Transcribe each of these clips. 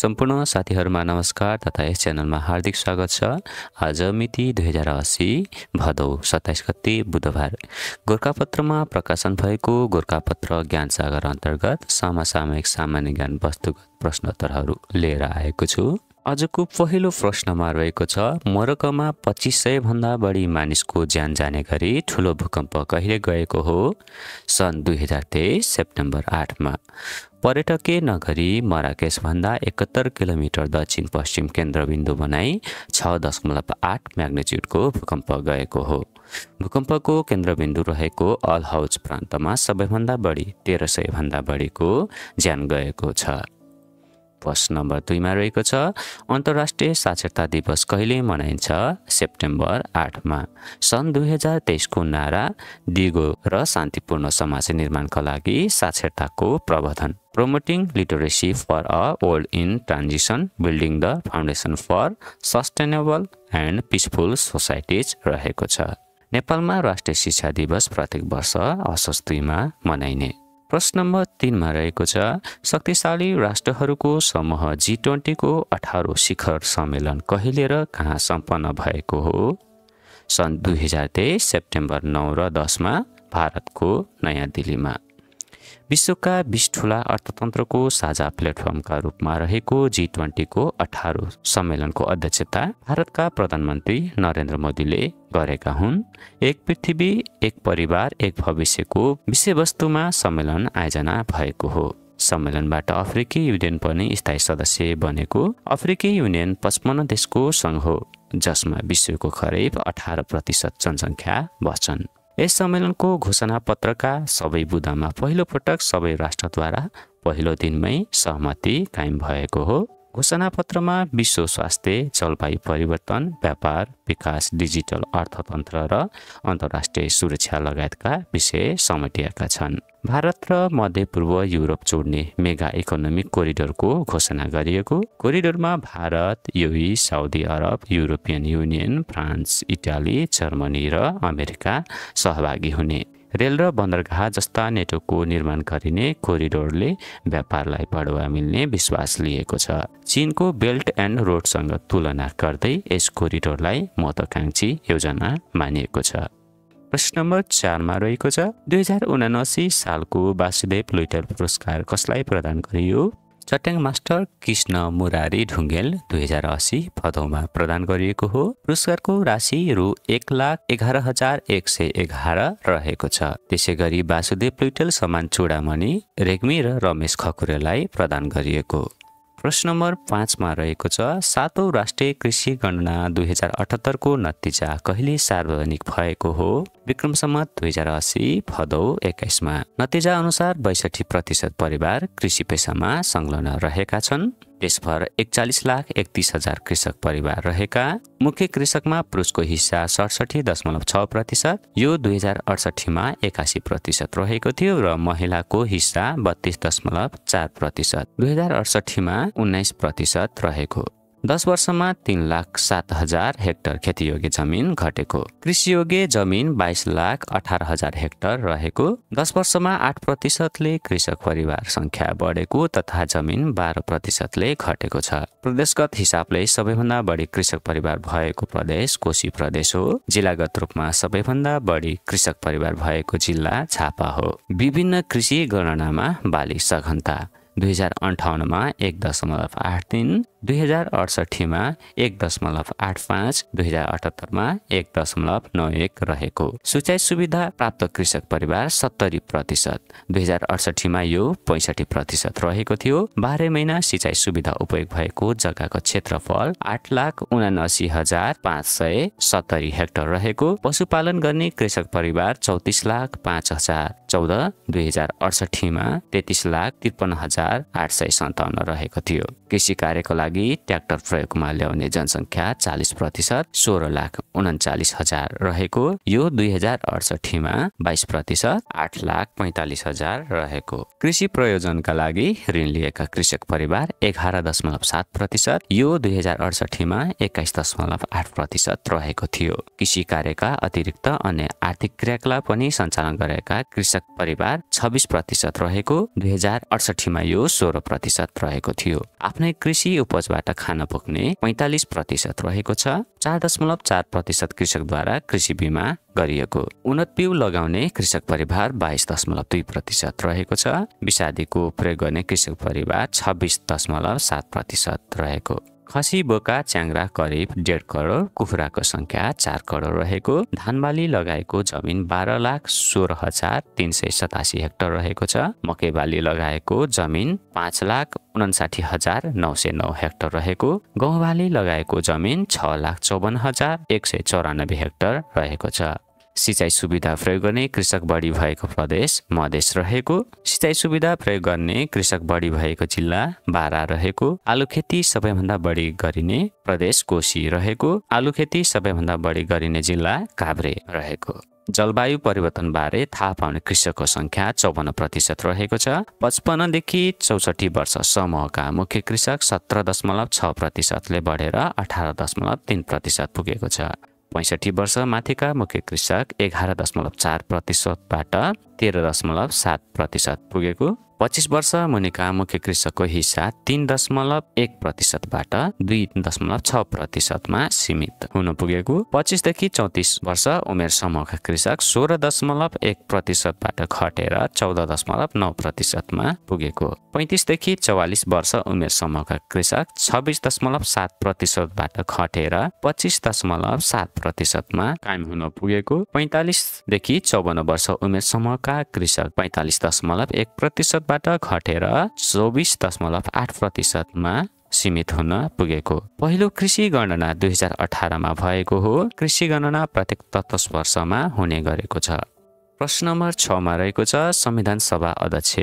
सम्पूर्ण साथीहरूमा नमस्कार तथा यस च्यानलमा हार्दिक स्वागत छ आज मिति दुई हजार असी भदौ सत्ताइस गते बुधबार गोर्खापत्रमा प्रकाशन भएको गोर्खापत्र ज्ञान सागर अन्तर्गत समसामयिक सामान्य ज्ञान वस्तुगत प्रश्नोत्तरहरू लिएर आएको छु आजको पहिलो प्रश्नमा रहेको छ मोरक्कोमा पच्चिस सयभन्दा बढी मानिसको ज्यान जाने गरी ठुलो भूकम्प कहिले गएको हो सन् दुई हजार तेइस सेप्टेम्बर आठमा पर्यटकीय नगरी मराकेसभन्दा एकहत्तर किलोमिटर दक्षिण पश्चिम केन्द्रबिन्दु बनाई छ दशमलव आठ म्याग्नेच्युडको भूकम्प गएको हो भूकम्पको केन्द्रबिन्दु रहेको अल हाउज प्रान्तमा सबैभन्दा बढी तेह्र सयभन्दा बढीको ज्यान गएको छ प्रश्न नम्बर दुईमा रहेको छ अन्तर्राष्ट्रिय साक्षरता दिवस कहिले मनाइन्छ सेप्टेम्बर आठमा सन् दुई हजार तेइसको नारा दिगो र शान्तिपूर्ण समाज निर्माणका लागि साक्षरताको प्रबन्धन promoting literacy for a world in transition building the foundation for sustainable and peaceful societies रहेको छ नेपालमा राष्ट्रिय शिक्षा दिवस प्रत्येक वर्ष असस्तीमा मनाइने प्रश्न नम्बर तिनमा रहेको छ शक्तिशाली राष्ट्रहरूको समूह जी ट्वेन्टीको अठारौँ शिखर सम्मेलन कहिले र कहाँ सम्पन्न भएको हो सन् दुई हजार तेइस सेप्टेम्बर नौ र दसमा भारतको नयाँ दिल्लीमा विश्वका बिस ठुला अर्थतन्त्रको साझा प्लेटफर्मका रूपमा रहेको जी ट्वेन्टीको अठारौँ सम्मेलनको अध्यक्षता भारतका प्रधानमन्त्री नरेन्द्र मोदीले गरेका हुन् एक पृथ्वी एक परिवार एक भविष्यको विषयवस्तुमा सम्मेलन आयोजना भएको हो सम्मेलनबाट अफ्रिकी युनियन पनि स्थायी सदस्य बनेको अफ्रिकी युनियन पचपन्न देशको सङ्घ हो जसमा विश्वको करिब अठार प्रतिशत जनसङ्ख्या बस्छन् यस सम्मेलनको घोषणापत्रका सबै बुदामा पहिलोपटक सबै राष्ट्रद्वारा पहिलो दिनमै सहमति कायम भएको हो घोषणापत्रमा विश्व स्वास्थ्य जलवायु परिवर्तन व्यापार विकास डिजिटल अर्थतन्त्र र अन्तर्राष्ट्रिय सुरक्षा लगायतका विषय समेटिएका छन् भारत र मध्य पूर्व युरोप जोड्ने मेगा इकोनोमिक कोरिडोरको घोषणा गरिएको कोरिडोरमा Bharat UAE Saudi Arab European Union France Italy Germany र अमेरिका सहभागी हुने रेल र बन्दरगाह जस्ता नेटवर्कको निर्माण गरिने कोरिडोरले व्यापारलाई बढावा मिल्ने विश्वास लिएको छ चिनको बेल्ट एन्ड रोडसँग तुलना गर्दै यस कोरिडोरलाई महत्त्वाकाङ्क्षी योजना मानिएको छ प्रश्न नम्बर चारमा रहेको छ दुई हजार उनासी सालको वासुदेव लुइटर पुरस्कार कसलाई प्रदान गरियो चट्याङ मास्टर कृष्ण मुरारी ढुङ्गेल दुई हजार असी पदौमा प्रदान गरिएको हो पुरस्कारको राशि रु एक लाख एघार हजार एक सय एघार रहेको छ त्यसै गरी वासुदेव प्लिटेल समान चुडामणि रेग्मी र रमेश खकुरेलाई प्रदान गरिएको प्रश्न नम्बर पाँचमा रहेको छ सातौँ राष्ट्रिय कृषि गणना दुई हजार अठहत्तरको नतिजा कहिले सार्वजनिक भएको हो विक्रम सम्मत दुई हजार असी फदौ एक्काइसमा नतिजा अनुसार बैसठी प्रतिशत परिवार कृषि पेसामा संलग्न रहेका छन् देशभर एकचालिस लाख एकतिस हजार कृषक परिवार रहेका मुख्य कृषकमा पुरुषको हिस्सा सडसठी दशमलव छ प्रतिशत यो दुई हजार अडसठीमा एकासी प्रतिशत रहेको थियो र महिलाको हिस्सा बत्तीस दशमलव चार प्रतिशत दुई हजार अडसठीमा उन्नाइस प्रतिशत रहेको दस वर्षमा तिन लाख सात हजार हेक्टर खेतीयोग्य जमिन घटेको कृषियोग्य जमिन बाइस लाख अठार हजार हेक्टर रहेको दस वर्षमा आठ प्रतिशतले कृषक परिवार संख्या बढेको तथा जमिन बाह्र प्रतिशतले घटेको छ प्रदेशगत हिसाबले सबैभन्दा बढी कृषक परिवार भएको प्रदेश कोशी प्रदेश हो जिल्लागत रूपमा सबैभन्दा बढी कृषक परिवार भएको जिल्ला छापा हो विभिन्न कृषि गणनामा बाली सघनता दुई हजार अन्ठाउन्नमा एक दशमलव आठ तिन दुई हजार अडसठीमा एक दशमलव आठ पाँच दुई हजार अठहत्तरमा एक दशमलव नौ एक रहेको सिँचाइ सुविधा प्राप्त कृषक परिवार सत्तरी प्रतिशत दुई हजार अडसठीमा यो पैँसठी प्रतिशत रहेको थियो बाह्रै महिना सिँचाइ सुविधा उपयोग भएको जग्गाको क्षेत्रफल आठ लाख उनासी हजार पाँच सय सत्तरी हेक्टर रहेको पशुपालन गर्ने कृषक परिवार चौतिस लाख पाँच हजार चौध दुई हजार अडसठीमा तेत्तिस लाख त्रिपन्न हजार हजार आठ सय सन्ताउन्न रहेको थियो कृषि कार्यको लागि ट्र्याक्टर प्रयोगमा ल्याउने जनसङ्ख्या चालिस प्रतिशत सोह्र लाख उन्चालिस हजार रहेको यो दुई हजार अडसठीमा बाइस प्रतिशत आठ लाख पैँतालिस हजार रहेको कृषि प्रयोजनका लागि ऋण लिएका कृषक परिवार एघार दशमलव सात प्रतिशत यो दुई हजार अडसठीमा एक्काइस दशमलव आठ प्रतिशत रहेको थियो कृषि कार्यका अतिरिक्त अन्य आर्थिक क्रियाकलाप पनि सञ्चालन गरेका कृषक परिवार छब्बिस प्रतिशत रहेको दुई हजार अडसठीमा यो यो सोह्र प्रतिशत रहेको थियो आफ्नै कृषि उपजबाट खान पुग्ने पैतालिस प्रतिशत रहेको छ चार दशमलव चार प्रतिशत कृषकद्वारा कृषि बिमा गरिएको उन्नत पिउ लगाउने कृषक परिवार बाइस दशमलव दुई प्रतिशत रहेको छ विषादीको प्रयोग गर्ने कृषक परिवार छब्बिस दशमलव सात प्रतिशत रहेको खसी बोका च्याङ्रा करिब डेढ करोड कुखुराको सङ्ख्या चार करोड रहेको धानबाली लगाएको जमिन बाह्र लाख सोह्र हजार तिन सय सतासी हेक्टर रहेको छ मकै बाली लगाएको जमिन पाँच लाख उन्साठी हजार नौ सय नौ हेक्टर रहेको गहुँबाली लगाएको जमिन छ लाख चौवन्न हजार एक सय चौरानब्बे हेक्टर रहेको छ सिँचाइ सुविधा प्रयोग गर्ने कृषक बढी भएको प्रदेश मधेस रहेको सिँचाइ सुविधा प्रयोग गर्ने कृषक बढी भएको जिल्ला बारा रहेको आलु खेती सबैभन्दा बढी गरिने प्रदेश कोशी रहेको आलु खेती सबैभन्दा बढी गरिने जिल्ला काभ्रे रहेको जलवायु परिवर्तनबारे थाहा पाउने कृषकको सङ्ख्या चौवन्न प्रतिशत रहेको छ पचपन्नदेखि चौसठी वर्ष समूहका मुख्य कृषक सत्र दशमलव छ प्रतिशतले बढेर अठार दशमलव तिन प्रतिशत पुगेको छ पैँसठी वर्ष माथिका मुख्य कृषक एघार दशमलव चार प्रतिशतबाट तेह्र दशमलव सात प्रतिशत पुगेको पच्चिस वर्ष मुनिका मुख्य कृषकको हिस्सा तिन दशमलव एक प्रतिशतबाट दुई दशमलव छ प्रतिशतमा सीमित हुन पुगेको पच्चिसदेखि चौतिस वर्ष उमेर समूहका कृषक सोह्र दशमलव एक प्रतिशतबाट घटेर चौध दशमलव नौ प्रतिशतमा पुगेको पैँतिसदेखि चौवालिस वर्ष उमेर समूहका कृषक छब्बिस दशमलव सात प्रतिशतबाट घटेर पच्चिस दशमलव सात प्रतिशतमा कायम हुन पुगेको पैँतालिसदेखि चौवन्न वर्ष उमेर समूहका कृषक पैँतालिस दशमलव एक प्रतिशत प्रतिशतबाट घटेर चौबिस दशमलव आठ प्रतिशतमा सीमित हुन पुगेको पहिलो कृषि गणना दुई हजार अठारमा भएको हो कृषि गणना प्रत्येक दस वर्षमा हुने गरेको छ प्रश्न नम्बर छमा रहेको छ संविधान सभा अध्यक्ष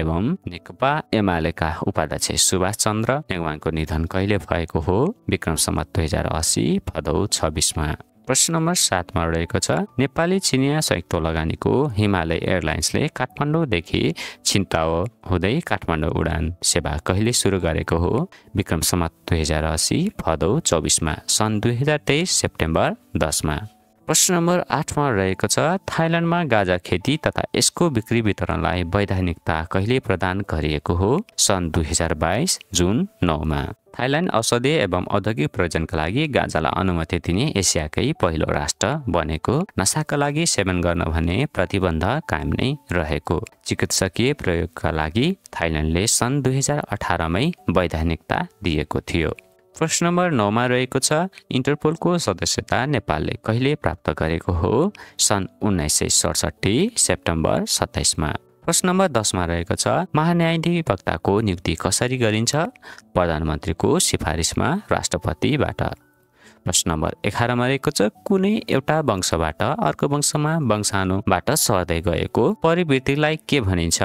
एवं नेकपा एमालेका उपाध्यक्ष सुभाष चन्द्र नेवाङको निधन कहिले भएको हो विक्रम सम्मत दुई हजार असी भदौ छब्बिसमा प्रश्न नम्बर सातमा रहेको छ नेपाली चिनिया संयुक्त लगानीको हिमालय एयरलाइन्सले काठमाडौँदेखि छिन्ताओ हुँदै काठमाडौँ उडान सेवा कहिले सुरु गरेको हो विक्रम दुई हजार असी भदौ चौबिसमा सन् दुई हजार तेइस सेप्टेम्बर दसमा प्रश्न नम्बर आठमा रहेको छ थाइल्यान्डमा गाजा खेती तथा यसको बिक्री वितरणलाई वैधानिकता कहिले प्रदान गरिएको हो सन् दुई हजार बाइस जुन नौमा थाइल्यान्ड औषधि एवं औद्योगिक प्रयोजनका लागि गाँजालाई अनुमति दिने एसियाकै पहिलो राष्ट्र बनेको नसाका लागि सेवन गर्न भने प्रतिबन्ध कायम नै रहेको चिकित्सकीय प्रयोगका लागि थाइल्यान्डले सन् दुई हजार अठारमै वैधानिकता दिएको थियो प्रश्न नम्बर नौमा रहेको छ इन्टरपोलको सदस्यता नेपालले कहिले प्राप्त गरेको हो सन् उन्नाइस सय सडसठी सेप्टेम्बर सत्ताइसमा प्रश्न नम्बर दसमा रहेको छ महान्यायाधिवक्ताको नियुक्ति कसरी गरिन्छ प्रधानमन्त्रीको सिफारिसमा राष्ट्रपतिबाट प्रश्न नम्बर एघारमा रहेको छ कुनै एउटा वंशबाट अर्को वंशमा वंशानुबाट सर्दै गएको परिवृत्तिलाई के भनिन्छ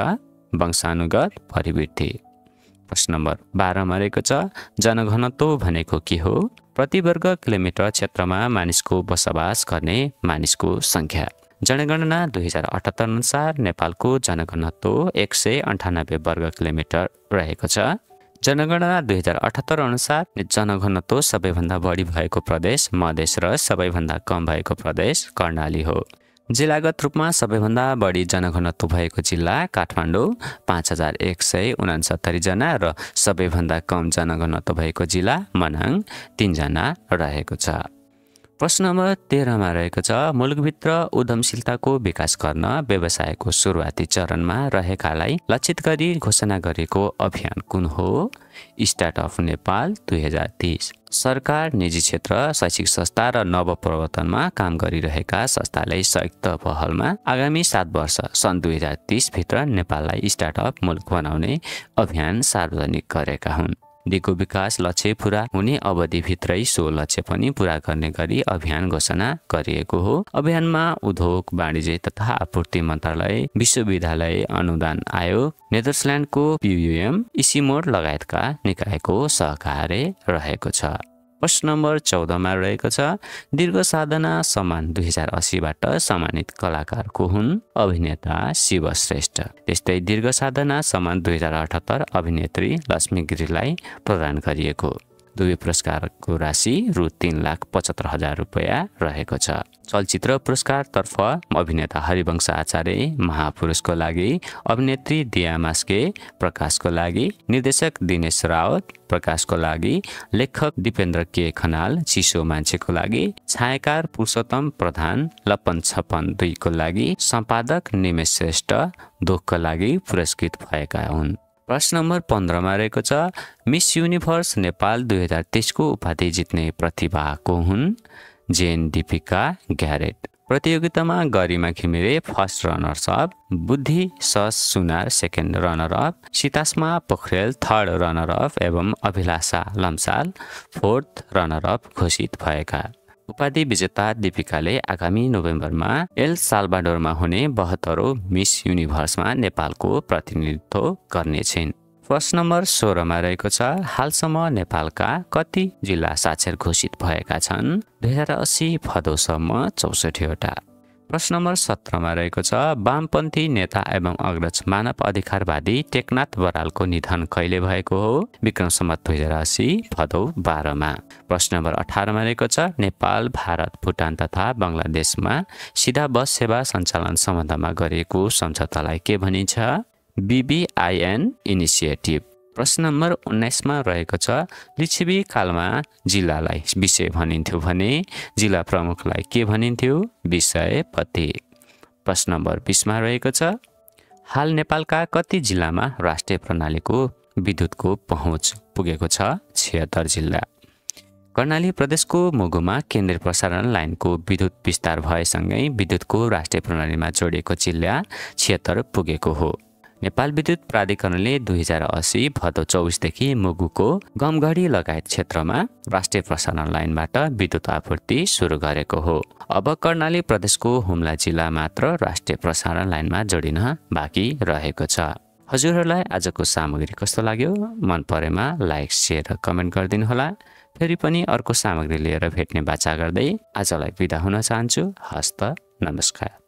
वंशानुगत परिवृत्ति प्रश्न नम्बर बाह्रमा रहेको छ जनघनत्व भनेको के हो प्रतिवर्ग किलोमिटर क्षेत्रमा मानिसको बसोबास गर्ने मानिसको सङ्ख्या जनगणना दुई हजार अठहत्तर अनुसार नेपालको जनघनत्व एक सय अन्ठानब्बे वर्ग किलोमिटर रहेको छ जनगणना दुई हजार अठहत्तर अनुसार जनघनत्व सबैभन्दा बढी भएको प्रदेश मधेस र सबैभन्दा कम भएको प्रदेश कर्णाली हो जिल्लागत रूपमा सबैभन्दा बढी जनघनत्व भएको जिल्ला काठमाडौँ पाँच हजार एक सय उनासत्तरीजना र सबैभन्दा कम जनघनत्व भएको जिल्ला मनाङ तिनजना रहेको छ प्रश्न नम्बर तेह्रमा रहेको छ मुलुकभित्र उद्यमशीलताको विकास गर्न व्यवसायको सुरुवाती चरणमा रहेकालाई लक्षित गरी घोषणा गरेको अभियान कुन हो स्टार्टअप नेपाल दुई हजार तिस सरकार निजी क्षेत्र शैक्षिक संस्था र नवप्रवर्तनमा काम गरिरहेका संस्थाले संयुक्त पहलमा आगामी सात वर्ष सन् दुई हजार तिसभित्र नेपाललाई स्टार्टअप मुलुक बनाउने अभियान सार्वजनिक गरेका हुन् दिगो विकास लक्ष्य पुरा हुने अवधिभित्रै सो लक्ष्य पनि पुरा गर्ने गरी अभियान घोषणा गरिएको हो अभियानमा उद्योग वाणिज्य तथा आपूर्ति मन्त्रालय विश्वविद्यालय अनुदान आयोग नेदरल्यान्डको पियुएम इसिमोड लगायतका निकायको सहकार्य रहेको छ प्रश्न नम्बर चौधमा रहेको छ दीर्घ साधना समान दुई हजार असीबाट सम्मानित कलाकार को हुन् अभिनेता शिव श्रेष्ठ त्यस्तै दीर्घ साधना समान दुई हजार अठहत्तर अभिनेत्री लक्ष्मी गिरीलाई प्रदान गरिएको दुवै पुरस्कारको राशि रु तिन लाख पचहत्तर हजार रुपियाँ रहेको छ चलचित्र पुरस्कारतर्फ अभिनेता हरिवंश आचार्य महापुरुषको लागि अभिनेत्री दिया मास्के प्रकाशको लागि निर्देशक दिनेश रावत प्रकाशको लागि लेखक दिपेन्द्र के खनाल चिसो मान्छेको लागि छायाकार पुरुषोत्तम प्रधान लप्पन छप्पन दुईको लागि सम्पादक निमेश श्रेष्ठ दुःखको लागि पुरस्कृत भएका हुन् प्रश्न नम्बर पन्ध्रमा रहेको छ मिस युनिभर्स नेपाल दुई हजार तेइसको उपाधि जित्ने प्रतिभाको हुन् जेन दिपिका ग्यारेट प्रतियोगितामा Garima Ghimire first runners up Buddhi सस सुनार सेकेन्ड रनर अप सीतास्मा पोखरेल थर्ड रनर अप एवं Abhilasha Lamsal fourth runner up घोषित भएका उपाधि विजेता दिपिकाले आगामी नोभेम्बरमा एल सालबाडोरमा हुने बहत्तरौँ मिस युनिभर्समा नेपालको प्रतिनिधित्व गर्नेछिन् प्रश्न नम्बर सोह्रमा रहेको छ हालसम्म नेपालका कति जिल्ला साक्षर घोषित भएका छन् दुई हजार अस्सी भदौसम्म चौसठीवटा प्रश्न नम्बर सत्रमा रहेको छ वामपन्थी नेता एवं अग्रज मानव अधिकारवादी टेकनाथ बरालको निधन कहिले भएको हो विक्रम सम्मत दुई हजार अस्सी भदौ बाह्रमा प्रश्न नम्बर अठारमा रहेको छ नेपाल भारत भुटान तथा बङ्गलादेशमा सिधा बस सेवा सञ्चालन सम्बन्धमा गरिएको सम्झौतालाई के भनिन्छ बिबिआइएन इनिसिएटिभ प्रश्न नम्बर उन्नाइसमा रहेको छ लिच्छवी कालमा जिल्लालाई विषय भनिन्थ्यो भने जिल्ला प्रमुखलाई के भनिन्थ्यो विषयपति प्रश्न नम्बर बिसमा रहेको छ हाल नेपालका कति जिल्लामा राष्ट्रिय प्रणालीको विद्युतको पहुँच पुगेको छ छिहत्तर जिल्ला कर्णाली प्रदेशको मुगुमा केन्द्रीय प्रसारण लाइनको विद्युत विस्तार भएसँगै विद्युतको राष्ट्रिय प्रणालीमा जोडिएको जिल्ला छिहत्तर पुगेको हो नेपाल विद्युत प्राधिकरणले दुई हजार असी भदौ चौबिसदेखि मुगुको गमघडी लगायत क्षेत्रमा राष्ट्रिय प्रसारण लाइनबाट विद्युत आपूर्ति सुरु गरेको हो अब कर्णाली प्रदेशको हुम्ला जिल्ला मात्र राष्ट्रिय प्रसारण लाइनमा जोडिन बाँकी रहेको छ हजुरहरूलाई आजको सामग्री कस्तो लाग्यो मन परेमा लाइक सेयर र कमेन्ट गरिदिनुहोला फेरि पनि अर्को सामग्री लिएर भेट्ने बाचा गर्दै आजलाई बिदा हुन चाहन्छु हस्त नमस्कार